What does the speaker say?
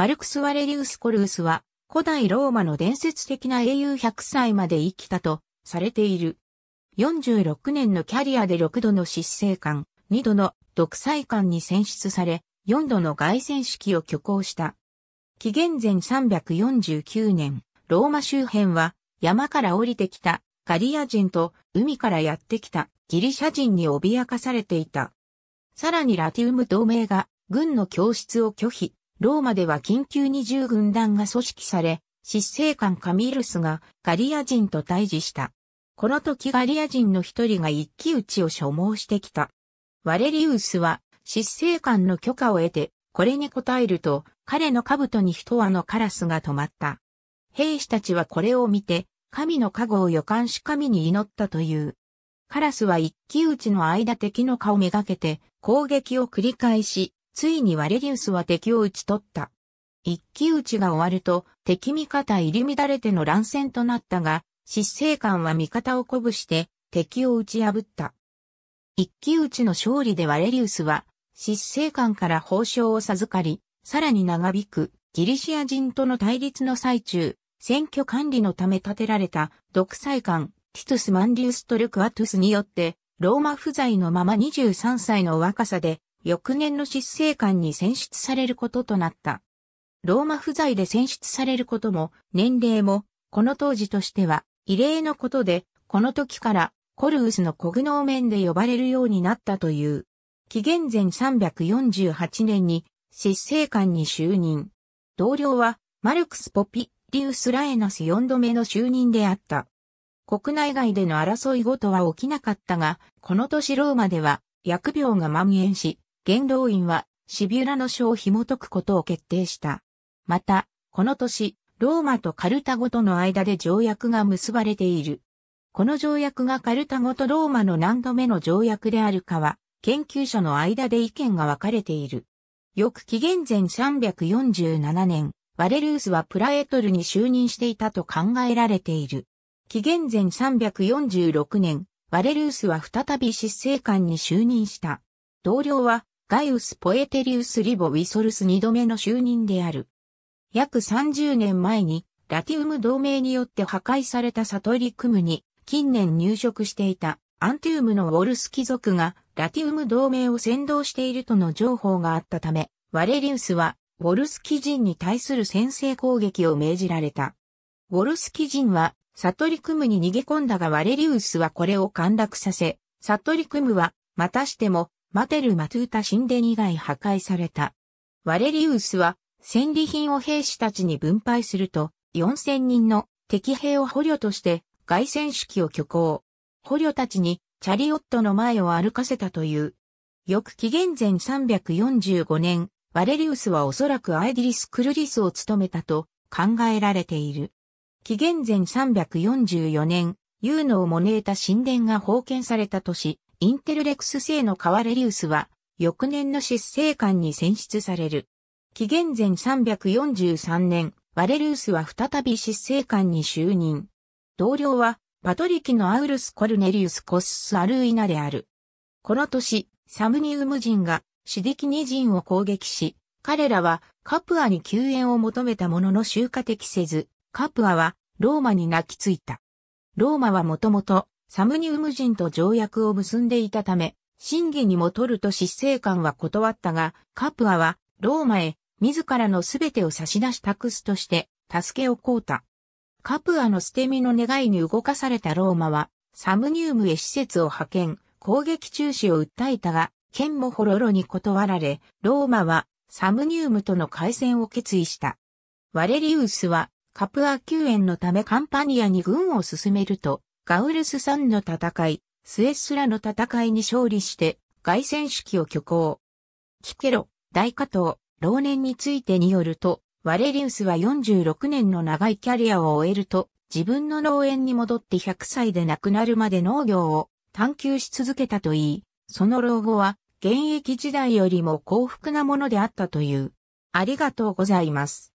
マルクス・ワレリウス・コルウスは、古代ローマの伝説的な英雄100歳まで生きたとされている。46年のキャリアで6度の失政官、2度の独裁官に選出され、4度の外戦式を挙行した。紀元前349年、ローマ周辺は山から降りてきたガリア人と海からやってきたギリシャ人に脅かされていた。さらにラティウム同盟が軍の教室を拒否。ローマでは緊急二重軍団が組織され、執政官カミルスがガリア人と対峙した。この時ガリア人の一人が一騎打ちを所望してきた。ワレリウスは執政官の許可を得て、これに応えると、彼の兜に一羽のカラスが止まった。兵士たちはこれを見て、神の加護を予感し神に祈ったという。カラスは一騎打ちの間敵の顔めがけて攻撃を繰り返し、ついにワレリウスは敵を討ち取った。一騎打ちが終わると、敵味方入り乱れての乱戦となったが、失勢官は味方を鼓舞して敵を打ち破った。一騎打ちの勝利でワレリウスは、失勢官から報章を授かり、さらに長引くギリシア人との対立の最中、選挙管理のため建てられた独裁官、ティトゥス・マンリウストルクアトゥスによって、ローマ不在のまま23歳の若さで翌年の執政官に選出されることとなった。ローマ不在で選出されることも、年齢も、この当時としては、異例のことで、この時から、コルウスの国能面で呼ばれるようになったという。紀元前348年に、執政官に就任。同僚は、マルクス・ポピリウス・ラエナス4度目の就任であった。国内外での争いごとは起きなかったが、この年ローマでは、薬病が蔓延し、元老院はシビュラの書を紐解くことを決定した。また、この年、ローマとカルタゴとの間で条約が結ばれている。この条約がカルタゴとローマの何度目の条約であるかは、研究者の間で意見が分かれている。翌紀元前347年、ワレルースはプラエトルに就任していたと考えられている。紀元前346年、ワレルースは再び執政官に就任した。同僚はガイウス・ポエテリウス・リボ・ウィソルス二度目の就任である。約30年前に、ラティウム同盟によって破壊されたサトリクムに、近年入植していたアンティウムのウォルス貴族が、ラティウム同盟を先導しているとの情報があったため、ワレリウスは、ウォルスキ人に対する先制攻撃を命じられた。ウォルスキ人は、サトリクムに逃げ込んだがワレリウスはこれを陥落させ、サトリクムは、またしても、マテル・マトゥータ神殿以外破壊された。ワレリウスは戦利品を兵士たちに分配すると、4000人の敵兵を捕虜として凱旋式を挙行。捕虜たちにチャリオットの前を歩かせたという。翌紀元前345年、ワレリウスはおそらくアイディリス・クルリスを務めたと考えられている。紀元前344年、ユーノを招いた神殿が封建された年、インテルレクス製のカワレリウスは、翌年の執政官に選出される。紀元前343年、ワレルウスは再び執政官に就任。同僚は、パトリキのアウルス・コルネリウス・コスス・アルーイナである。この年、サムニウム人がシディキニ人を攻撃し、彼らはカプアに救援を求めたものの集荷的せず、カプアはローマに泣きついた。ローマはもともとサムニウム人と条約を結んでいたため、審議にも取ると執政官は断ったが、カプアはローマへ自らのすべてを差し出したクスとして助けをこうた。カプアの捨て身の願いに動かされたローマは、サムニウムへ施設を派遣、攻撃中止を訴えたが、剣もホロロに断られ、ローマはサムニウムとの開戦を決意した。ワレリウスはカプア救援のためカンパニアに軍を進めると、ガウルスんの戦い、スエスラの戦いに勝利して、凱旋式を挙行。キケロ、大加藤、老年についてによると、ワレリウスは46年の長いキャリアを終えると、自分の農園に戻って100歳で亡くなるまで農業を探求し続けたといい、その老後は現役時代よりも幸福なものであったという。ありがとうございます。